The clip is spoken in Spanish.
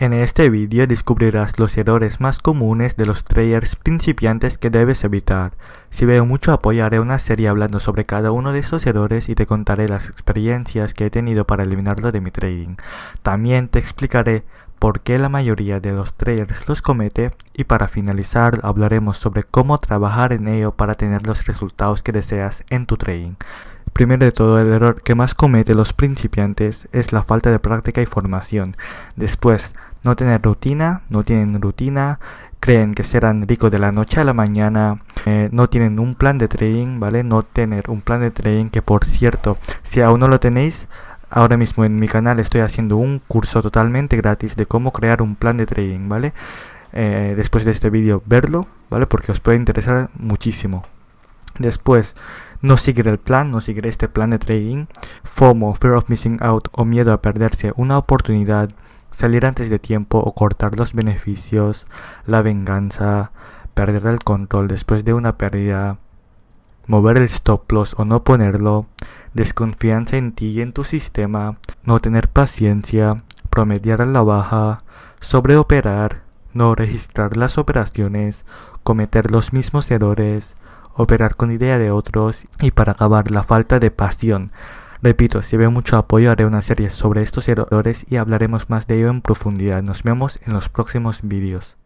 En este vídeo descubrirás los errores más comunes de los traders principiantes que debes evitar. Si veo mucho apoyaré una serie hablando sobre cada uno de estos errores y te contaré las experiencias que he tenido para eliminarlo de mi trading. También te explicaré por qué la mayoría de los traders los comete y para finalizar hablaremos sobre cómo trabajar en ello para tener los resultados que deseas en tu trading. Primero de todo, el error que más cometen los principiantes es la falta de práctica y formación. Después, no tener rutina, no tienen rutina, creen que serán ricos de la noche a la mañana, eh, no tienen un plan de trading, ¿vale? No tener un plan de trading que por cierto, si aún no lo tenéis, ahora mismo en mi canal estoy haciendo un curso totalmente gratis de cómo crear un plan de trading, ¿vale? Eh, después de este vídeo, verlo, ¿vale? Porque os puede interesar muchísimo. Después, no seguir el plan, no seguir este plan de trading, FOMO, fear of missing out o miedo a perderse una oportunidad, salir antes de tiempo o cortar los beneficios, la venganza, perder el control después de una pérdida, mover el stop loss o no ponerlo, desconfianza en ti y en tu sistema, no tener paciencia, promediar a la baja, sobreoperar, no registrar las operaciones, cometer los mismos errores, operar con idea de otros y para acabar la falta de pasión. Repito, si veo mucho apoyo haré una serie sobre estos errores y hablaremos más de ello en profundidad. Nos vemos en los próximos vídeos.